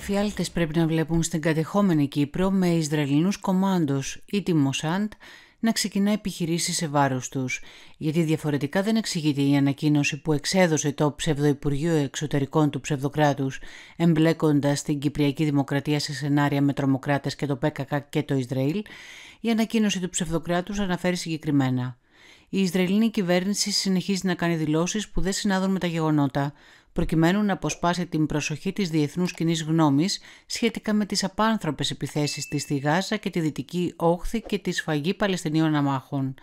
Εφιάλτε πρέπει να βλέπουν στην κατεχόμενη Κύπρο με Ισραηλινούς κομμάντος ή τη Μοσάντ να ξεκινά επιχειρήσεις σε βάρος τους. Γιατί διαφορετικά δεν εξηγείται η ανακοίνωση που εξέδωσε το ψευδοϊπουργείο εξωτερικών του ψευδοκράτους, εμπλέκοντας την κυπριακή δημοκρατία σε βαρο του γιατι διαφορετικα δεν εξηγειται η ανακοινωση που εξεδωσε το ψευδοιπουργειο εξωτερικων του ψευδοκρατου εμπλεκοντα την κυπριακη δημοκρατια σε σεναρια με τρομοκράτες και το ΠΚΚ και το Ισραήλ, η ανακοίνωση του ψευδοκράτους αναφέρει συγκεκριμένα. Η Ισραηλινή κυβέρνηση συνεχίζει να κάνει δηλώσεις που δεν συνάδουν με τα γεγονότα, προκειμένου να αποσπάσει την προσοχή της διεθνούς κοινή γνώμης σχετικά με τις απάνθρωπες επιθέσεις της στη Γάζα και τη Δυτική Όχθη και τη σφαγή Παλαιστινίων αμάχων.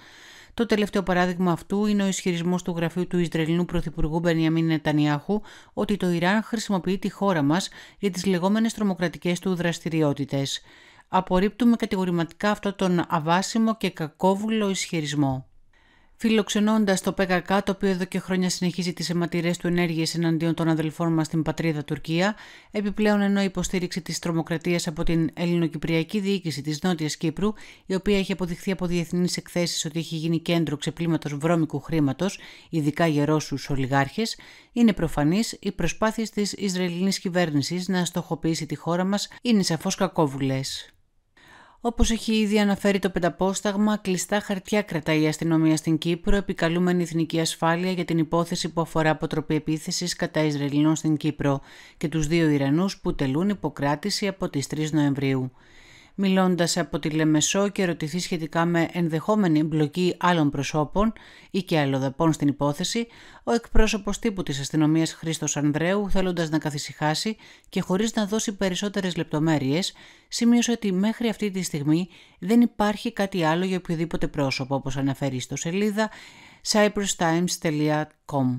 Το τελευταίο παράδειγμα αυτού είναι ο ισχυρισμός του γραφείου του Ισραηλινού Πρωθυπουργού Μπενιαμίν Νετανιάχου ότι το Ιράν χρησιμοποιεί τη χώρα μας για τις λεγόμενες τρομοκρατικές του δραστηριότητες. Απορρίπτουμε κατηγορηματικά αυτό τον αβάσιμο και κακόβουλο ισχυρισμό φιλοξενώντας το ΠΚΚ, το οποίο εδώ και χρόνια συνεχίζει τις αιματηρές του ενέργειες εναντίον των αδελφών μας στην πατρίδα Τουρκία, επιπλέον ενώ η υποστήριξη της τρομοκρατίας από την ελληνοκυπριακή διοίκηση της Νότιας Κύπρου, η οποία έχει αποδειχθεί από διεθνείς εκθέσεις ότι έχει γίνει κέντρο ξεπλήματος βρώμικου χρήματος, ειδικά για Ρώσους ολιγάρχες, είναι προφανής οι προσπάθειες της Ισραηλινής κυβέρνησης να στοχοποιήσει τη χώρα μας είναι σαφώς κακόβουλες. Όπως έχει ήδη αναφέρει το Πενταπόσταγμα, κλειστά χαρτιά κρατάει η αστυνομία στην Κύπρο, επικαλούμενη εθνική ασφάλεια για την υπόθεση που αφορά αποτροπή επίθεσης κατά Ισραηλινών στην Κύπρο και τους δύο Ιρανούς που τελούν υποκράτηση από τις 3 Νοεμβρίου μιλώντας από τη Λεμεσό και ερωτηθεί σχετικά με ενδεχόμενη εμπλοκή άλλων προσώπων ή και αλλοδαπών στην υπόθεση, ο εκπρόσωπος τύπου της αστυνομίας Χρήστος Ανδρέου, θέλοντας να καθησυχάσει και χωρίς να δώσει περισσότερες λεπτομέρειες, σημείωσε ότι μέχρι αυτή τη στιγμή δεν υπάρχει κάτι άλλο για οποιοδήποτε πρόσωπο, όπως αναφέρει στο σελίδα cyprustimes.com.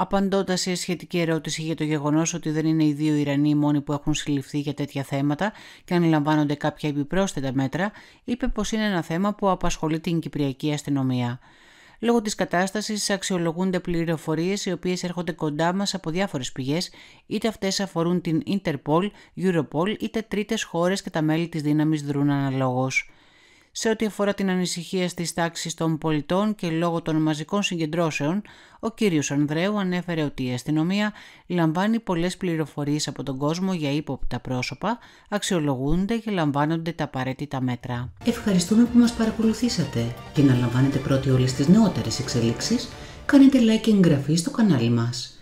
Απαντώντας σε σχετική ερώτηση για το γεγονός ότι δεν είναι οι δύο Ιρανοί οι μόνοι που έχουν συλληφθεί για τέτοια θέματα και αν λαμβάνονται κάποια επιπρόσθετα μέτρα, είπε πως είναι ένα θέμα που απασχολεί την Κυπριακή αστυνομία. Λόγω της κατάστασης, αξιολογούνται πληροφορίες οι οποίες έρχονται κοντά μας από διάφορες πηγές, είτε αυτές αφορούν την Interpol, Europol, είτε τρίτες χώρες και τα μέλη της δύναμης δρούν αναλόγως σε ό,τι αφορά την ανησυχία στις τάξεις των πολιτών και λόγω των μαζικών συγκεντρώσεων, ο κύριος Ανδρέου ανέφερε ότι η αστυνομία λαμβάνει πολλές πληροφορίες από τον κόσμο για ύποπτα πρόσωπα, αξιολογούνται και λαμβάνονται τα απαραίτητα μέτρα. Ευχαριστούμε που μας παρακολουθήσατε και να λαμβάνετε πρώτοι όλες τις νεότερες εξελίξεις. κάνετε like και εγγραφή στο κανάλι μας.